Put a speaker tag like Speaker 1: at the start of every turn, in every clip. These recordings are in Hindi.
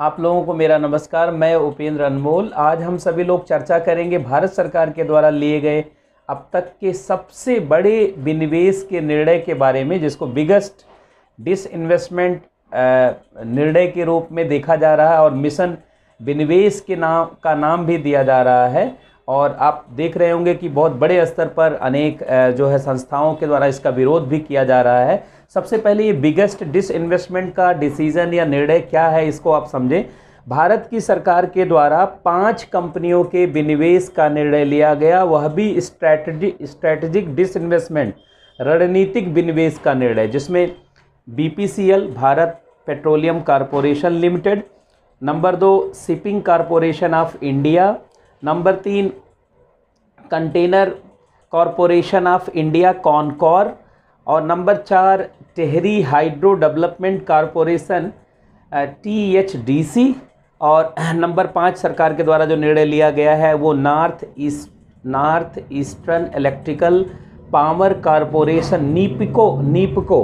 Speaker 1: आप लोगों को मेरा नमस्कार मैं उपेंद्र अनमोल आज हम सभी लोग चर्चा करेंगे भारत सरकार के द्वारा लिए गए अब तक के सबसे बड़े विनिवेश के निर्णय के बारे में जिसको बिगेस्ट डिसइन्वेस्टमेंट निर्णय के रूप में देखा जा रहा है और मिशन विनिवेश के नाम का नाम भी दिया जा रहा है और आप देख रहे होंगे कि बहुत बड़े स्तर पर अनेक जो है संस्थाओं के द्वारा इसका विरोध भी किया जा रहा है सबसे पहले ये बिगेस्ट डिसइन्वेस्टमेंट का डिसीजन या निर्णय क्या है इसको आप समझें भारत की सरकार के द्वारा पांच कंपनियों के विनिवेश का निर्णय लिया गया वह भी स्ट्रैटेजिक स्ट्रैटेजिक डिसइन्वेस्टमेंट रणनीतिक विनिवेश का निर्णय जिसमें B Bharat petroleum corporation limited number दो shipping corporation of India number तीन container corporation of India Concor और नंबर चार Tehri hydro development corporation T H D C और नंबर पाँच सरकार के द्वारा जो निर्णय लिया गया है वो north east north eastern electrical power corporation NEEPCO NEEPCO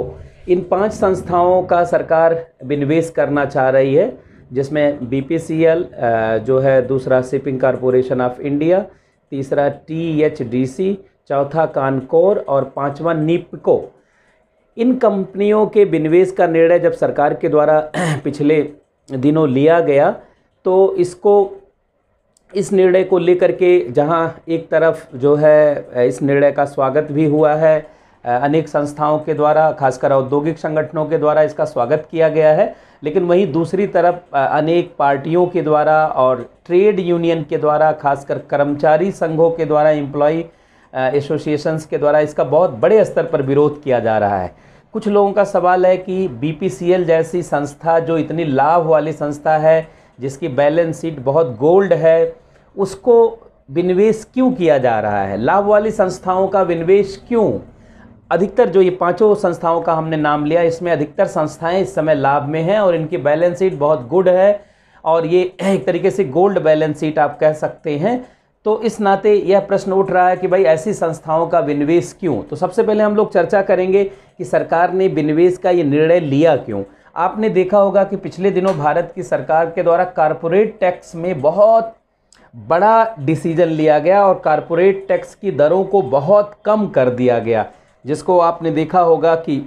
Speaker 1: इन पांच संस्थाओं का सरकार विनिवेश करना चाह रही है जिसमें बीपीसीएल जो है दूसरा शिपिंग कॉरपोरेशन ऑफ इंडिया तीसरा टीएचडीसी चौथा कानकोर और पांचवा निपको इन कंपनियों के विनिवेश का निर्णय जब सरकार के द्वारा पिछले दिनों लिया गया तो इसको इस निर्णय को लेकर के जहां एक तरफ जो है इस निर्णय का स्वागत भी हुआ है अनेक संस्थाओं के द्वारा खासकर औद्योगिक संगठनों के द्वारा इसका स्वागत किया गया है लेकिन वहीं दूसरी तरफ अनेक पार्टियों के द्वारा और ट्रेड यूनियन के द्वारा खासकर कर्मचारी संघों के द्वारा एम्प्लॉ एसोसिएशंस के द्वारा इसका बहुत बड़े स्तर पर विरोध किया जा रहा है कुछ लोगों का सवाल है कि बी जैसी संस्था जो इतनी लाभ वाली संस्था है जिसकी बैलेंस शीट बहुत गोल्ड है उसको विनिवेश क्यों किया जा रहा है लाभ वाली संस्थाओं का विनिवेश क्यों अधिकतर जो ये पांचों संस्थाओं का हमने नाम लिया इसमें अधिकतर संस्थाएं इस समय लाभ में हैं और इनकी बैलेंस शीट बहुत गुड है और ये एक तरीके से गोल्ड बैलेंस शीट आप कह सकते हैं तो इस नाते यह प्रश्न उठ रहा है कि भाई ऐसी संस्थाओं का विनिवेश क्यों तो सबसे पहले हम लोग चर्चा करेंगे कि सरकार ने विनिवेश का ये निर्णय लिया क्यों आपने देखा होगा कि पिछले दिनों भारत की सरकार के द्वारा कारपोरेट टैक्स में बहुत बड़ा डिसीजन लिया गया और कारपोरेट टैक्स की दरों को बहुत कम कर दिया गया जिसको आपने देखा होगा कि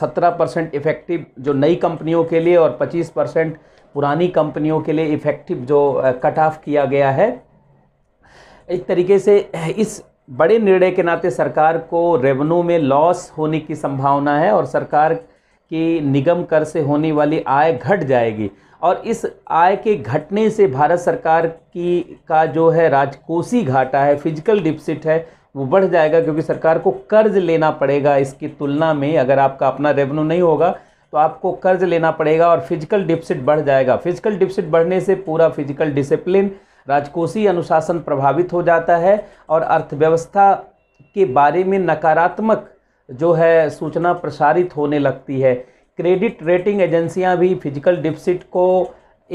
Speaker 1: 17 परसेंट इफेक्टिव जो नई कंपनियों के लिए और 25 परसेंट पुरानी कंपनियों के लिए इफेक्टिव जो कट ऑफ किया गया है एक तरीके से इस बड़े निर्णय के नाते सरकार को रेवेन्यू में लॉस होने की संभावना है और सरकार की निगम कर से होने वाली आय घट जाएगी और इस आय के घटने से भारत सरकार की का जो है राजकोषीय घाटा है फिजिकल डिपसिट है वो बढ़ जाएगा क्योंकि सरकार को कर्ज लेना पड़ेगा इसकी तुलना में अगर आपका अपना रेवेन्यू नहीं होगा तो आपको कर्ज लेना पड़ेगा और फिजिकल डिफिसिट बढ़ जाएगा फिजिकल डिफिसिट बढ़ने से पूरा फिजिकल डिसिप्लिन राजकोषीय अनुशासन प्रभावित हो जाता है और अर्थव्यवस्था के बारे में नकारात्मक जो है सूचना प्रसारित होने लगती है क्रेडिट रेटिंग एजेंसियां भी फिजिकल डिफिसिट को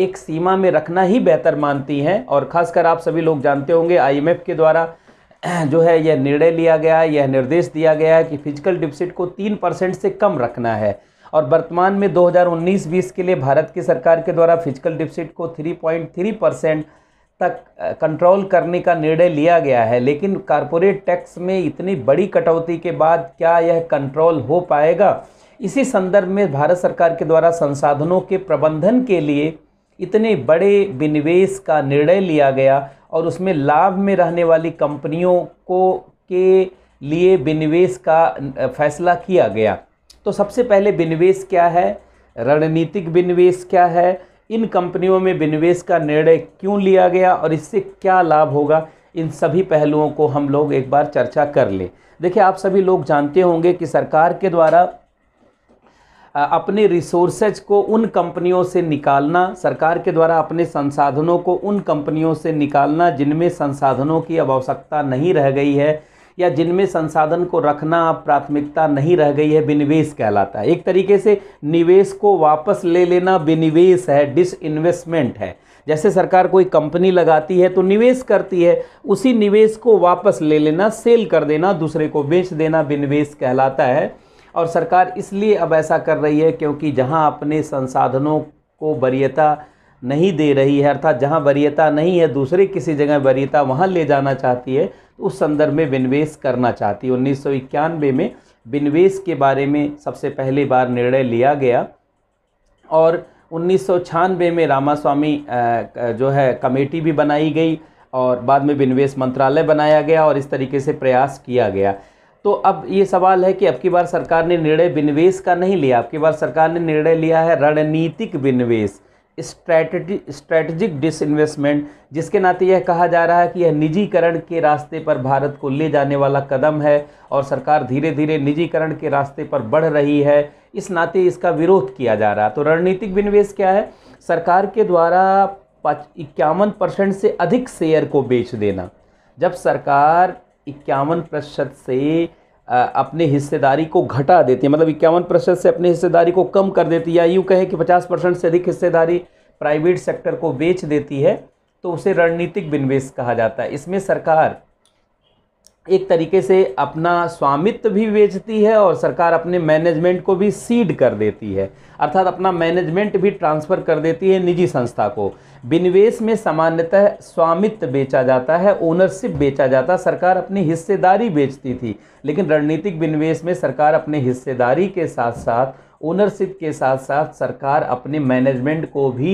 Speaker 1: एक सीमा में रखना ही बेहतर मानती हैं और ख़ासकर आप सभी लोग जानते होंगे आईएमएफ के द्वारा जो है यह निर्णय लिया गया है यह निर्देश दिया गया है कि फिजिकल डिफिसिट को तीन परसेंट से कम रखना है और वर्तमान में 2019-20 के लिए भारत की सरकार के द्वारा फिजिकल डिफिसिट को 3.3 परसेंट तक कंट्रोल करने का निर्णय लिया गया है लेकिन कारपोरेट टैक्स में इतनी बड़ी कटौती के बाद क्या यह कंट्रोल हो पाएगा इसी संदर्भ में भारत सरकार के द्वारा संसाधनों के प्रबंधन के लिए इतने बड़े विनिवेश का निर्णय लिया गया और उसमें लाभ में रहने वाली कंपनियों को के लिए विनिवेश का फैसला किया गया तो सबसे पहले विनिवेश क्या है रणनीतिक विनिवेश क्या है इन कंपनियों में विनिवेश का निर्णय क्यों लिया गया और इससे क्या लाभ होगा इन सभी पहलुओं को हम लोग एक बार चर्चा कर लें देखिए आप सभी लोग जानते होंगे कि सरकार के द्वारा अपने रिसोर्सेज को उन कंपनियों से निकालना सरकार के द्वारा अपने संसाधनों को उन कंपनियों से निकालना जिनमें संसाधनों की अब आवश्यकता नहीं रह गई है या जिनमें संसाधन को रखना अब प्राथमिकता नहीं रह गई है विनिवेश कहलाता है एक तरीके से निवेश को वापस ले लेना विनिवेश है डिस इन्वेस्टमेंट है जैसे सरकार कोई कंपनी लगाती है तो निवेश करती है उसी निवेश को वापस ले लेना सेल कर देना दूसरे को बेच देना विनिवेश कहलाता है और सरकार इसलिए अब ऐसा कर रही है क्योंकि जहाँ अपने संसाधनों को वरीयता नहीं दे रही है अर्थात जहाँ वरीयता नहीं है दूसरे किसी जगह वरीयता वहाँ ले जाना चाहती है तो उस संदर्भ में विनिवेश करना चाहती है उन्नीस में विनिवेश के बारे में सबसे पहली बार निर्णय लिया गया और उन्नीस में रामास्वामी जो है कमेटी भी बनाई गई और बाद में विनिवेश मंत्रालय बनाया गया और इस तरीके से प्रयास किया गया तो अब ये सवाल है कि अब की बार सरकार ने निर्णय विनिवेश का नहीं लिया अब की बार सरकार ने निर्णय लिया है रणनीतिक विनिवेश स्ट्रैटेजी स्ट्रैटेजिक डिसइन्वेस्टमेंट जिसके नाते यह कहा जा रहा है कि यह निजीकरण के रास्ते पर भारत को ले जाने वाला कदम है और सरकार धीरे धीरे निजीकरण के रास्ते पर बढ़ रही है इस नाते इसका विरोध किया जा रहा है तो रणनीतिक विनिवेश क्या है सरकार के द्वारा इक्यावन परसेंट से अधिक शेयर को बेच देना जब सरकार इक्यावन प्रतिशत से अपने हिस्सेदारी को घटा देती है मतलब इक्यावन प्रतिशत से अपने हिस्सेदारी को कम कर देती है या यूँ कहें कि पचास परसेंट से अधिक हिस्सेदारी प्राइवेट सेक्टर को बेच देती है तो उसे रणनीतिक विनिवेश कहा जाता है इसमें सरकार एक तरीके से अपना स्वामित्व भी बेचती है और सरकार अपने मैनेजमेंट को भी सीड कर देती है अर्थात अपना मैनेजमेंट भी ट्रांसफ़र कर देती है निजी संस्था को विनिवेश में सामान्यतः स्वामित्व बेचा जाता है ओनरशिप बेचा जाता है सरकार अपनी हिस्सेदारी बेचती थी लेकिन रणनीतिक विनिवेश में सरकार अपने हिस्सेदारी के साथ साथ ओनरशिप के साथ साथ सरकार अपने मैनेजमेंट को भी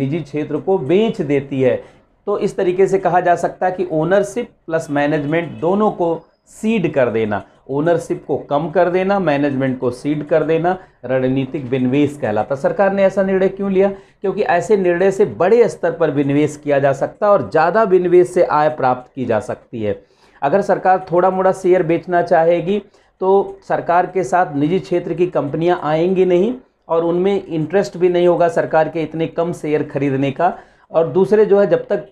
Speaker 1: निजी क्षेत्र को बेच देती है तो इस तरीके से कहा जा सकता है कि ओनरशिप प्लस मैनेजमेंट दोनों को सीड कर देना ओनरशिप को कम कर देना मैनेजमेंट को सीड कर देना रणनीतिक विनिवेश कहलाता सरकार ने ऐसा निर्णय क्यों लिया क्योंकि ऐसे निर्णय से बड़े स्तर पर विनिवेश किया जा सकता है और ज़्यादा विनिवेश से आय प्राप्त की जा सकती है अगर सरकार थोड़ा मोड़ा शेयर बेचना चाहेगी तो सरकार के साथ निजी क्षेत्र की कंपनियाँ आएंगी नहीं और उनमें इंटरेस्ट भी नहीं होगा सरकार के इतने कम शेयर खरीदने का और दूसरे जो है जब तक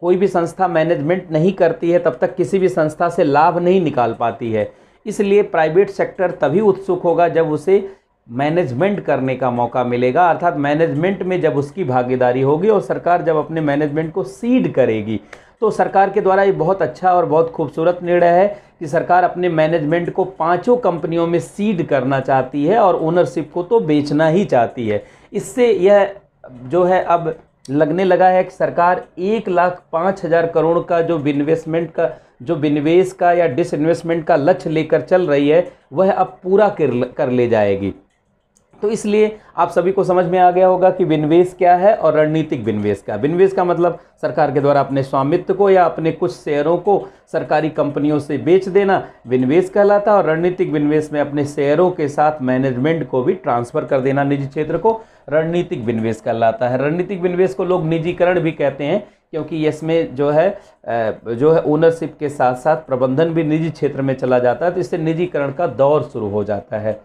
Speaker 1: कोई भी संस्था मैनेजमेंट नहीं करती है तब तक किसी भी संस्था से लाभ नहीं निकाल पाती है इसलिए प्राइवेट सेक्टर तभी उत्सुक होगा जब उसे मैनेजमेंट करने का मौका मिलेगा अर्थात मैनेजमेंट में जब उसकी भागीदारी होगी और सरकार जब अपने मैनेजमेंट को सीड करेगी तो सरकार के द्वारा ये बहुत अच्छा और बहुत खूबसूरत निर्णय है कि सरकार अपने मैनेजमेंट को पांचों कंपनियों में सीड करना चाहती है और ओनरशिप को तो बेचना ही चाहती है इससे यह जो है अब लगने लगा है कि सरकार एक लाख पाँच हज़ार करोड़ का जो इन्वेस्टमेंट का जो विनिवेश का या डिसइन्वेस्टमेंट का लक्ष्य लेकर चल रही है वह अब पूरा कर ले जाएगी तो इसलिए आप सभी को समझ में आ गया होगा कि विनिवेश क्या है और रणनीतिक विनिवेश क्या विनिवेश का मतलब सरकार के द्वारा अपने स्वामित्व को या अपने कुछ शेयरों को सरकारी कंपनियों से बेच देना विनिवेश कहलाता है और रणनीतिक विनिवेश में अपने शेयरों के साथ मैनेजमेंट को भी ट्रांसफ़र कर देना निजी क्षेत्र को रणनीतिक विनिवेश कहलाता है रणनीतिक विनिवेश को लोग निजीकरण भी कहते हैं क्योंकि इसमें जो है जो है ओनरशिप के साथ साथ प्रबंधन भी निजी क्षेत्र में चला जाता है तो इससे निजीकरण का दौर शुरू हो जाता है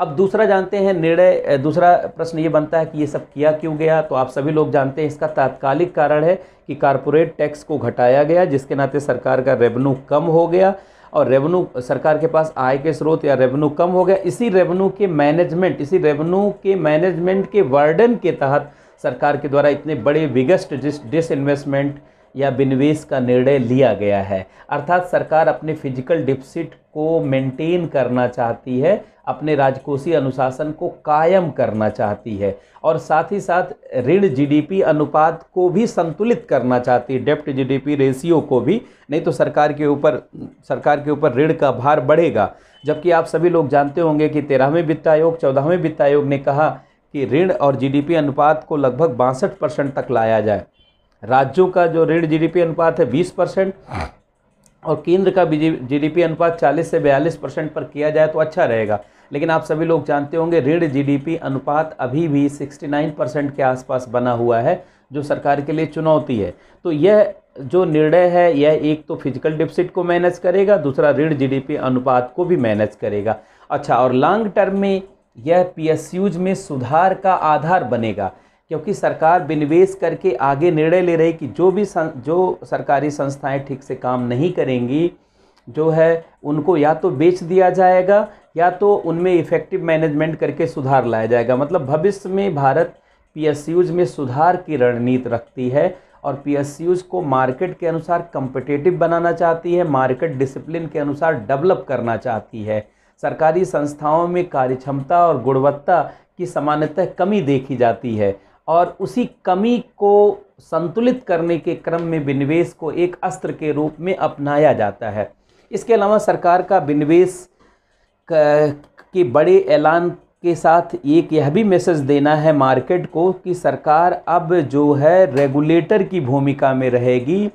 Speaker 1: अब दूसरा जानते हैं निर्णय दूसरा प्रश्न ये बनता है कि ये सब किया क्यों गया तो आप सभी लोग जानते हैं इसका तात्कालिक कारण है कि कारपोरेट टैक्स को घटाया गया जिसके नाते सरकार का रेवेन्यू कम हो गया और रेवेन्यू सरकार के पास आय के स्रोत या रेवेन्यू कम हो गया इसी रेवेन्यू के मैनेजमेंट इसी रेवेन्यू के मैनेजमेंट के वर्डन के तहत सरकार के द्वारा इतने बड़े बिगेस्ट डिस डिसइन्वेस्टमेंट या विनिवेश का निर्णय लिया गया है अर्थात सरकार अपने फिजिकल डिफिसिट को मेंटेन करना चाहती है अपने राजकोषीय अनुशासन को कायम करना चाहती है और साथ ही साथ ऋण जीडीपी अनुपात को भी संतुलित करना चाहती है डेप्ट जीडीपी रेशियो को भी नहीं तो सरकार के ऊपर सरकार के ऊपर ऋण का भार बढ़ेगा जबकि आप सभी लोग जानते होंगे कि तेरहवें वित्त आयोग चौदहवें वित्त आयोग ने कहा कि ऋण और जीडीपी अनुपात को लगभग बासठ परसेंट तक लाया जाए राज्यों का जो ऋण जीडीपी अनुपात है 20 परसेंट हाँ। और केंद्र का जीडीपी अनुपात 40 से 42 परसेंट पर किया जाए तो अच्छा रहेगा लेकिन आप सभी लोग जानते होंगे ऋण जीडीपी अनुपात अभी भी 69 परसेंट के आसपास बना हुआ है जो सरकार के लिए चुनौती है तो यह जो निर्णय है यह एक तो फिजिकल डिपसिट को मैनेज करेगा दूसरा ऋण जी अनुपात को भी मैनेज करेगा अच्छा और लॉन्ग टर्म में यह पी में सुधार का आधार बनेगा क्योंकि सरकार विनिवेश करके आगे निर्णय ले रही कि जो भी सं, जो सरकारी संस्थाएं ठीक से काम नहीं करेंगी जो है उनको या तो बेच दिया जाएगा या तो उनमें इफ़ेक्टिव मैनेजमेंट करके सुधार लाया जाएगा मतलब भविष्य में भारत पी में सुधार की रणनीति रखती है और पी को मार्केट के अनुसार कंपिटेटिव बनाना चाहती है मार्केट डिसिप्लिन के अनुसार डेवलप करना चाहती है सरकारी संस्थाओं में कार्यक्षमता और गुणवत्ता की सामान्यतः कमी देखी जाती है और उसी कमी को संतुलित करने के क्रम में विनिवेश को एक अस्त्र के रूप में अपनाया जाता है इसके अलावा सरकार का विनिवेश के बड़े ऐलान के साथ एक यह भी मैसेज देना है मार्केट को कि सरकार अब जो है रेगुलेटर की भूमिका में रहेगी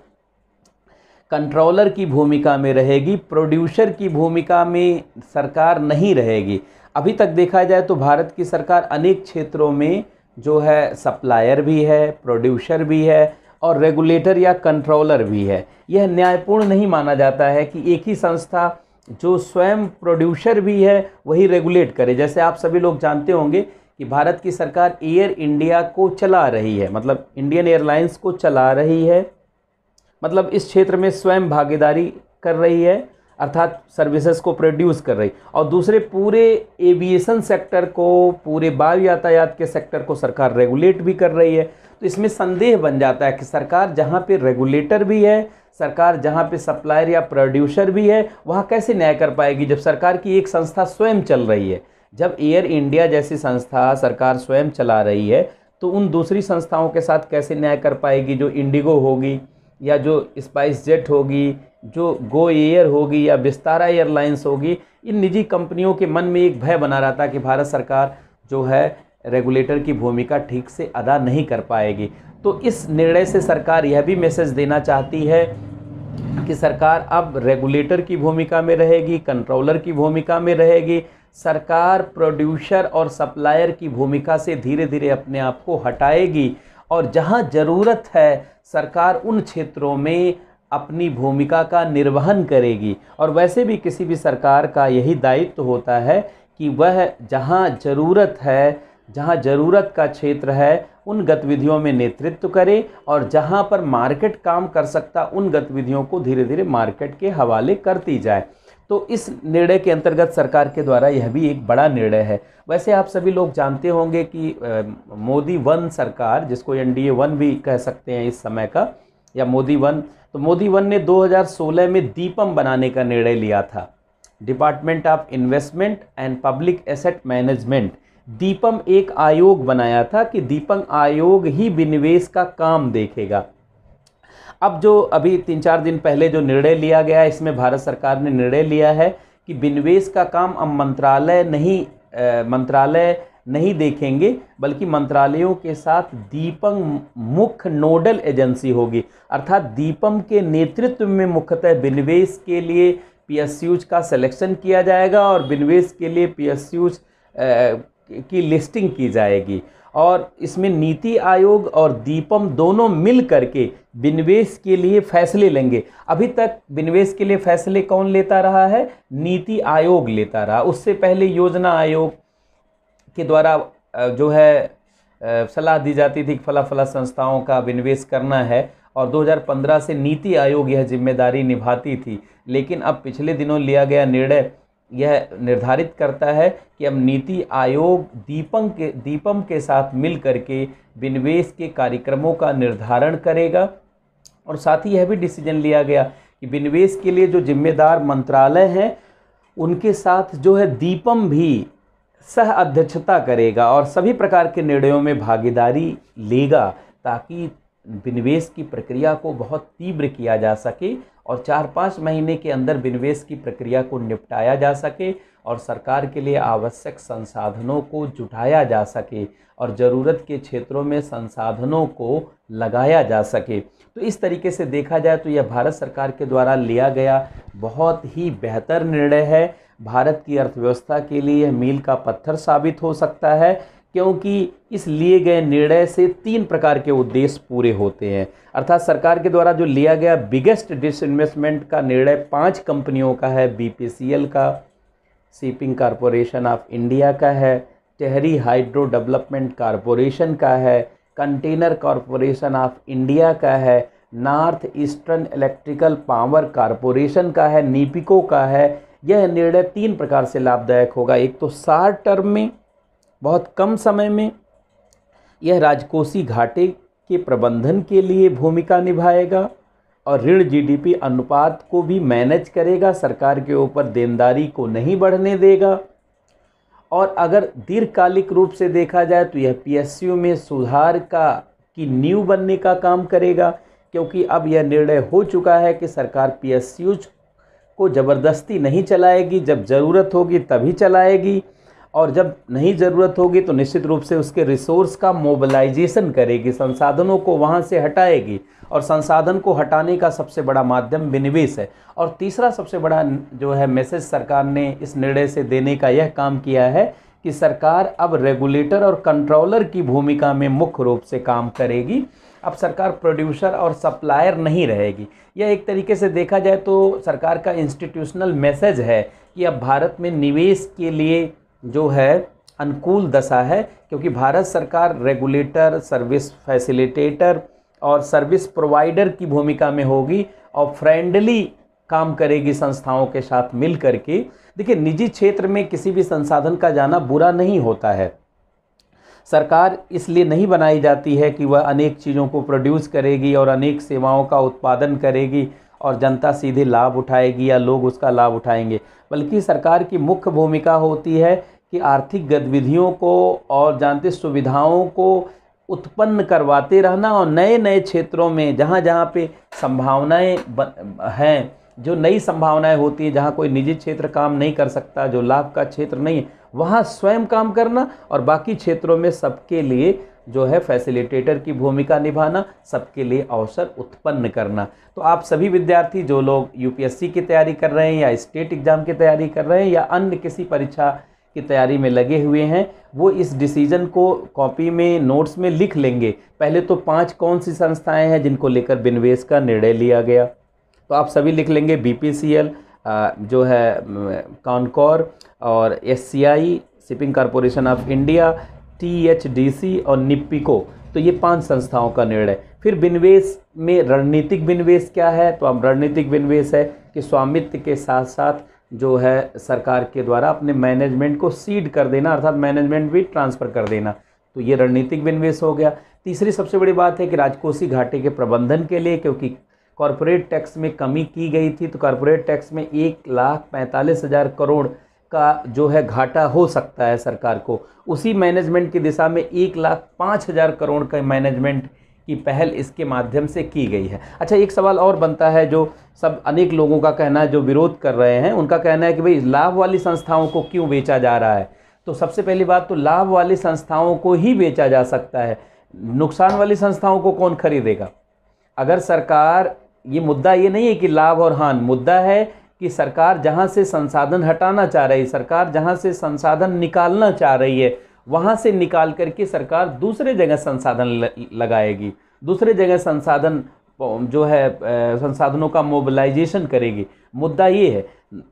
Speaker 1: कंट्रोलर की भूमिका में रहेगी प्रोड्यूसर की भूमिका में सरकार नहीं रहेगी अभी तक देखा जाए तो भारत की सरकार अनेक क्षेत्रों में जो है सप्लायर भी है प्रोड्यूसर भी है और रेगुलेटर या कंट्रोलर भी है यह न्यायपूर्ण नहीं माना जाता है कि एक ही संस्था जो स्वयं प्रोड्यूसर भी है वही रेगुलेट करे जैसे आप सभी लोग जानते होंगे कि भारत की सरकार एयर इंडिया को चला रही है मतलब इंडियन एयरलाइंस को चला रही है मतलब इस क्षेत्र में स्वयं भागीदारी कर रही है अर्थात सर्विसेज को प्रोड्यूस कर रही और दूसरे पूरे एविएशन सेक्टर को पूरे वायु यातायात के सेक्टर को सरकार रेगुलेट भी कर रही है तो इसमें संदेह बन जाता है कि सरकार जहाँ पे रेगुलेटर भी है सरकार जहाँ पे सप्लायर या प्रोड्यूसर भी है वहाँ कैसे न्याय कर पाएगी जब सरकार की एक संस्था स्वयं चल रही है जब एयर इंडिया जैसी संस्था सरकार स्वयं चला रही है तो उन दूसरी संस्थाओं के साथ कैसे न्याय कर पाएगी जो इंडिगो होगी या जो स्पाइस जेट होगी जो गो एयर होगी या विस्तारा एयरलाइंस होगी इन निजी कंपनियों के मन में एक भय बना रहा था कि भारत सरकार जो है रेगुलेटर की भूमिका ठीक से अदा नहीं कर पाएगी तो इस निर्णय से सरकार यह भी मैसेज देना चाहती है कि सरकार अब रेगुलेटर की भूमिका में रहेगी कंट्रोलर की भूमिका में रहेगी सरकार प्रोड्यूसर और सप्लायर की भूमिका से धीरे धीरे अपने आप को हटाएगी और जहाँ ज़रूरत है सरकार उन क्षेत्रों में अपनी भूमिका का निर्वहन करेगी और वैसे भी किसी भी सरकार का यही दायित्व तो होता है कि वह जहाँ ज़रूरत है जहाँ ज़रूरत का क्षेत्र है उन गतिविधियों में नेतृत्व करे और जहाँ पर मार्केट काम कर सकता उन गतिविधियों को धीरे धीरे मार्केट के हवाले करती जाए तो इस निर्णय के अंतर्गत सरकार के द्वारा यह भी एक बड़ा निर्णय है वैसे आप सभी लोग जानते होंगे कि मोदी वन सरकार जिसको एन वन भी कह सकते हैं इस समय का या मोदी वन तो मोदी वन ने 2016 में दीपम बनाने का निर्णय लिया था department of investment and public asset management DIPAM एक आयोग बनाया था कि दीपम आयोग ही विनिवेश का काम देखेगा अब जो अभी तीन चार दिन पहले जो निर्णय लिया गया इसमें भारत सरकार ने निर्णय लिया है कि विनिवेश का काम अब मंत्रालय नहीं मंत्रालय नहीं देखेंगे बल्कि मंत्रालयों के साथ दीपम मुख्य नोडल एजेंसी होगी अर्थात दीपम के नेतृत्व में मुख्यतः बिनवेश के लिए पीएसयूज का सिलेक्शन किया जाएगा और बिनवेश के लिए पीएसयूज की लिस्टिंग की जाएगी और इसमें नीति आयोग और दीपम दोनों मिल करके बिनवेश के लिए फैसले लेंगे अभी तक बिनवेश के लिए फैसले कौन लेता रहा है नीति आयोग लेता रहा उससे पहले योजना आयोग के द्वारा जो है सलाह दी जाती थी कि फला फला संस्थाओं का विनिवेश करना है और 2015 से नीति आयोग यह जिम्मेदारी निभाती थी लेकिन अब पिछले दिनों लिया गया निर्णय यह निर्धारित करता है कि अब नीति आयोग दीपम के दीपम के साथ मिल करके विनिवेश के कार्यक्रमों का निर्धारण करेगा और साथ ही यह भी डिसीजन लिया गया कि विनिवेश के लिए जो जिम्मेदार मंत्रालय हैं उनके साथ जो है दीपम भी सह अध्यक्षता करेगा और सभी प्रकार के निर्णयों में भागीदारी लेगा ताकि विनिवेश की प्रक्रिया को बहुत तीव्र किया जा सके और चार पाँच महीने के अंदर विनिवेश की प्रक्रिया को निपटाया जा सके और सरकार के लिए आवश्यक संसाधनों को जुटाया जा सके और ज़रूरत के क्षेत्रों में संसाधनों को लगाया जा सके तो इस तरीके से देखा जाए तो यह भारत सरकार के द्वारा लिया गया बहुत ही बेहतर निर्णय है भारत की अर्थव्यवस्था के लिए यह मील का पत्थर साबित हो सकता है क्योंकि इस लिए गए निर्णय से तीन प्रकार के उद्देश्य पूरे होते हैं अर्थात सरकार के द्वारा जो लिया गया बिगेस्ट डिसइन्वेस्टमेंट का निर्णय पांच कंपनियों का है बीपीसीएल का शिपिंग कॉरपोरेशन ऑफ इंडिया का है टहरी हाइड्रो डेवलपमेंट कॉरपोरेशन का है कंटेनर कॉरपोरेशन ऑफ इंडिया का है north eastern electrical power corporation का है नीपिको का है यह निर्णय तीन प्रकार से लाभदायक होगा एक तो शार्ट टर्म में बहुत कम समय में यह राजकोषीय घाटे के प्रबंधन के लिए भूमिका निभाएगा और ऋण जीडीपी अनुपात को भी मैनेज करेगा सरकार के ऊपर देनदारी को नहीं बढ़ने देगा और अगर दीर्घकालिक रूप से देखा जाए तो यह पीएसयू में सुधार का की नींव बनने का काम करेगा क्योंकि अब यह निर्णय हो चुका है कि सरकार पीएसयू को ज़बरदस्ती नहीं चलाएगी जब ज़रूरत होगी तभी चलाएगी और जब नहीं ज़रूरत होगी तो निश्चित रूप से उसके रिसोर्स का मोबिलाइजेशन करेगी संसाधनों को वहाँ से हटाएगी और संसाधन को हटाने का सबसे बड़ा माध्यम विनिवेश है और तीसरा सबसे बड़ा जो है मैसेज सरकार ने इस निर्णय से देने का यह काम किया है कि सरकार अब रेगुलेटर और कंट्रोलर की भूमिका में मुख्य रूप से काम करेगी अब सरकार प्रोड्यूसर और सप्लायर नहीं रहेगी यह एक तरीके से देखा जाए तो सरकार का इंस्टीट्यूशनल मैसेज है कि अब भारत में निवेश के लिए जो है अनुकूल दशा है क्योंकि भारत सरकार रेगुलेटर सर्विस फैसिलिटेटर और सर्विस प्रोवाइडर की भूमिका में होगी और फ्रेंडली काम करेगी संस्थाओं के साथ मिल करके देखिए निजी क्षेत्र में किसी भी संसाधन का जाना बुरा नहीं होता है सरकार इसलिए नहीं बनाई जाती है कि वह अनेक चीज़ों को प्रोड्यूस करेगी और अनेक सेवाओं का उत्पादन करेगी और जनता सीधे लाभ उठाएगी या लोग उसका लाभ उठाएंगे बल्कि सरकार की मुख्य भूमिका होती है कि आर्थिक गतिविधियों को और जानते सुविधाओं को उत्पन्न करवाते रहना और नए नए क्षेत्रों में जहाँ जहाँ पे संभावनाएं हैं जो नई संभावनाएं होती हैं जहाँ कोई निजी क्षेत्र काम नहीं कर सकता जो लाभ का क्षेत्र नहीं है वहाँ स्वयं काम करना और बाकी क्षेत्रों में सबके लिए जो है फैसिलिटेटर की भूमिका निभाना सबके लिए अवसर उत्पन्न करना तो आप सभी विद्यार्थी जो लोग यूपीएससी की तैयारी कर रहे हैं या स्टेट एग्ज़ाम की तैयारी कर रहे हैं या अन्य किसी परीक्षा की तैयारी में लगे हुए हैं वो इस डिसीजन को कॉपी में नोट्स में लिख लेंगे पहले तो पांच कौन सी संस्थाएं हैं जिनको लेकर बिनवेश का निर्णय लिया गया तो आप सभी लिख लेंगे बी जो है कानकौर और S shipping corporation of India THDC और निप्पिको तो ये पांच संस्थाओं का निर्णय फिर विनिवेश में रणनीतिक विनिवेश क्या है तो हम रणनीतिक विनिवेश है कि स्वामित्व के साथ साथ जो है सरकार के द्वारा अपने मैनेजमेंट को सीड कर देना अर्थात मैनेजमेंट भी ट्रांसफ़र कर देना तो ये रणनीतिक विनिवेश हो गया तीसरी सबसे बड़ी बात है कि राजकोषी घाटे के प्रबंधन के लिए क्योंकि कॉरपोरेट टैक्स में कमी की गई थी तो कॉरपोरेट टैक्स में एक लाख पैंतालीस हज़ार करोड़ का जो है घाटा हो सकता है सरकार को उसी मैनेजमेंट की दिशा में एक लाख पाँच हज़ार करोड़ का मैनेजमेंट की पहल इसके माध्यम से की गई है अच्छा एक सवाल और बनता है जो सब अनेक लोगों का कहना है जो विरोध कर रहे हैं उनका कहना है कि भाई लाभ वाली संस्थाओं को क्यों बेचा जा रहा है तो सबसे पहली बात तो लाभ वाली संस्थाओं को ही बेचा जा सकता है नुकसान वाली संस्थाओं को कौन खरीदेगा अगर सरकार ये मुद्दा ये नहीं है कि लाभ और हान मुद्दा है कि सरकार जहाँ से संसाधन हटाना चाह रही है सरकार जहाँ से संसाधन निकालना चाह रही है वहाँ से निकाल करके सरकार दूसरे जगह संसाधन लगाएगी दूसरे जगह संसाधन जो है संसाधनों का मोबिलाइजेशन करेगी मुद्दा ये है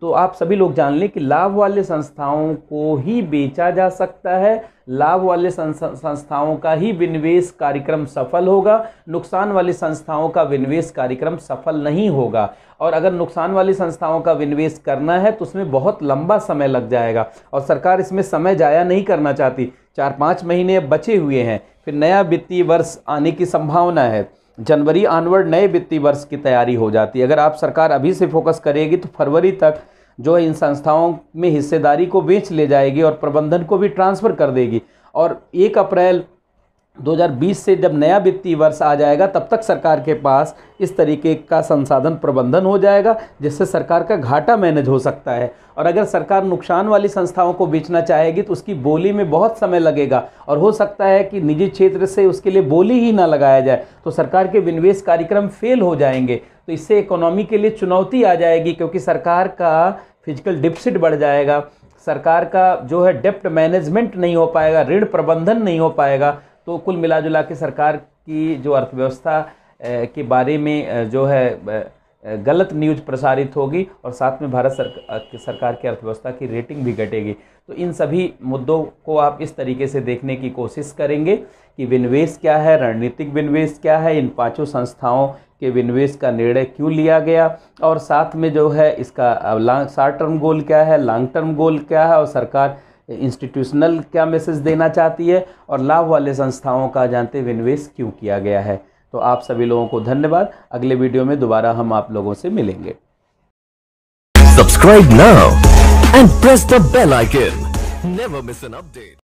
Speaker 1: तो आप सभी लोग जान लें कि लाभ वाले संस्थाओं को ही बेचा जा सकता है लाभ वाले संस्थाओं का ही विनिवेश कार्यक्रम सफल होगा नुकसान वाली संस्थाओं का विनिवेश कार्यक्रम सफल नहीं होगा और अगर नुकसान वाली संस्थाओं का विनिवेश करना है तो उसमें बहुत लंबा समय लग जाएगा और सरकार इसमें समय ज़ाया नहीं करना चाहती चार पाँच महीने बचे हुए हैं फिर नया वित्तीय वर्ष आने की संभावना है जनवरी आनवर्ड नए वित्तीय वर्ष की तैयारी हो जाती है अगर आप सरकार अभी से फोकस करेगी तो फरवरी तक जो है इन संस्थाओं में हिस्सेदारी को बेच ले जाएगी और प्रबंधन को भी ट्रांसफ़र कर देगी और एक अप्रैल 2020 से जब नया वित्तीय वर्ष आ जाएगा तब तक सरकार के पास इस तरीके का संसाधन प्रबंधन हो जाएगा जिससे सरकार का घाटा मैनेज हो सकता है और अगर सरकार नुकसान वाली संस्थाओं को बेचना चाहेगी तो उसकी बोली में बहुत समय लगेगा और हो सकता है कि निजी क्षेत्र से उसके लिए बोली ही ना लगाया जाए तो सरकार के विनिवेश कार्यक्रम फेल हो जाएंगे तो इससे इकोनॉमी के लिए चुनौती आ जाएगी क्योंकि सरकार का फिजिकल डिपसिट बढ़ जाएगा सरकार का जो है डेप्ट मैनेजमेंट नहीं हो पाएगा ऋण प्रबंधन नहीं हो पाएगा तो कुल मिला जुला के सरकार की जो अर्थव्यवस्था के बारे में जो है गलत न्यूज प्रसारित होगी और साथ में भारत सरकार सरकार की अर्थव्यवस्था की रेटिंग भी घटेगी तो इन सभी मुद्दों को आप इस तरीके से देखने की कोशिश करेंगे कि विनिवेश क्या है रणनीतिक विनिवेश क्या है इन पांचों संस्थाओं के विनिवेश का निर्णय क्यों लिया गया और साथ में जो है इसका लॉन्ग शार्ट टर्म गोल क्या है लॉन्ग टर्म गोल क्या है और सरकार इंस्टीट्यूशनल क्या मैसेज देना चाहती है और लाभ वाले संस्थाओं का जानते हुए निवेश क्यों किया गया है तो आप सभी लोगों को धन्यवाद अगले वीडियो में दोबारा हम आप लोगों से मिलेंगे subscribe now and press the bell icon never miss an update